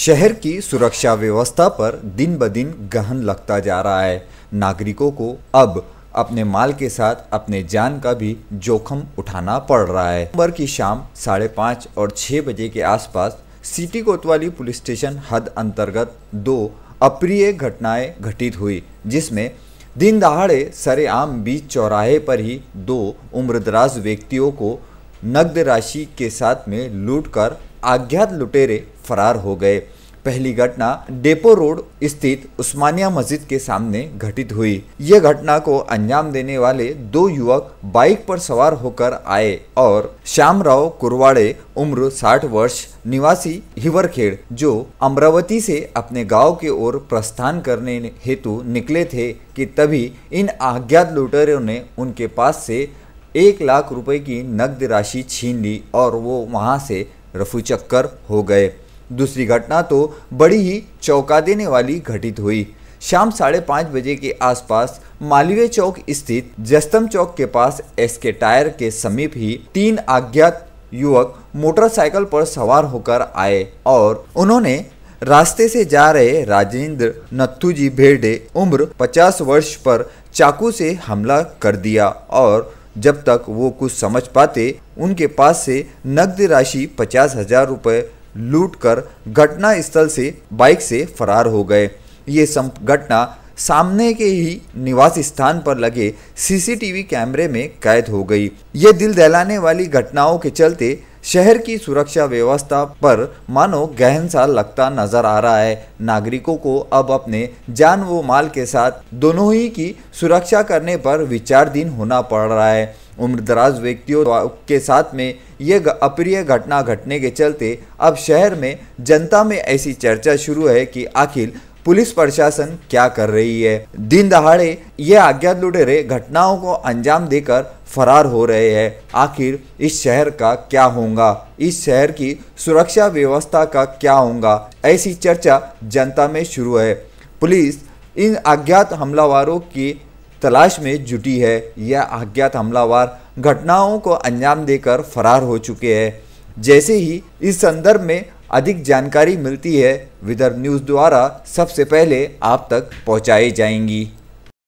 शहर की सुरक्षा व्यवस्था पर दिन ब दिन गहन लगता जा रहा है नागरिकों को अब अपने माल के साथ अपने जान का भी जोखम उठाना पड़ रहा है सोमवार की शाम साढ़े पाँच और छः बजे के आसपास सिटी कोतवाली पुलिस स्टेशन हद अंतर्गत दो अप्रिय घटनाएं घटित हुई जिसमें दिन दहाड़े सरेआम बीच चौराहे पर ही दो उम्रदराज व्यक्तियों को नकद राशि के साथ में लूटकर आज्ञात लुटेरे फरार हो गए पहली घटना डेपो रोड स्थित उस्मानिया मस्जिद के सामने घटित हुई यह घटना को अंजाम देने वाले दो युवक बाइक पर सवार होकर आए और श्याम राव कुरवाड़े उम्र 60 वर्ष निवासी हिवरखेड़ जो अमरावती से अपने गांव के ओर प्रस्थान करने हेतु निकले थे कि तभी इन अज्ञात लुटेरों ने उनके पास से एक लाख रुपए की नकद राशि छीन ली और वो वहाँ से रफू चक्कर हो गए दूसरी घटना तो बड़ी ही चौंका देने वाली घटित हुई शाम साढ़े पाँच बजे के आसपास मालवीय चौक स्थित जस्तम चौक के पास एस के टायर के समीप ही तीन अज्ञात युवक मोटरसाइकिल पर सवार होकर आए और उन्होंने रास्ते से जा रहे राजेंद्र नत्थुजी भेड़े उम्र 50 वर्ष पर चाकू से हमला कर दिया और जब तक वो कुछ समझ पाते उनके पास से नकद राशि पचास हजार रुपये लूटकर स्थल से बाइक से फरार हो गए ये घटना सामने के ही निवास स्थान पर लगे सीसीटीवी कैमरे में कैद हो गई ये दिल दहलाने वाली घटनाओं के चलते शहर की सुरक्षा व्यवस्था पर मानो गहन सा लगता नजर आ रहा है नागरिकों को अब अपने जान व माल के साथ दोनों ही की सुरक्षा करने पर विचारधीन होना पड़ रहा है उम्रदराज व्यक्तियों के साथ में यह अप्रिय घटना घटने के चलते अब शहर में जनता में ऐसी चर्चा शुरू है कि आखिर पुलिस प्रशासन क्या कर रही है दिन दहाड़े ये अज्ञात लुटेरे घटनाओं को अंजाम देकर फरार हो रहे हैं आखिर इस शहर का क्या होगा इस शहर की सुरक्षा व्यवस्था का क्या होगा ऐसी चर्चा जनता में शुरू है पुलिस इन अज्ञात हमलावरों की तलाश में जुटी है यह अज्ञात हमलावर घटनाओं को अंजाम देकर फरार हो चुके हैं जैसे ही इस संदर्भ में अधिक जानकारी मिलती है विदर्भ न्यूज़ द्वारा सबसे पहले आप तक पहुंचाई जाएंगी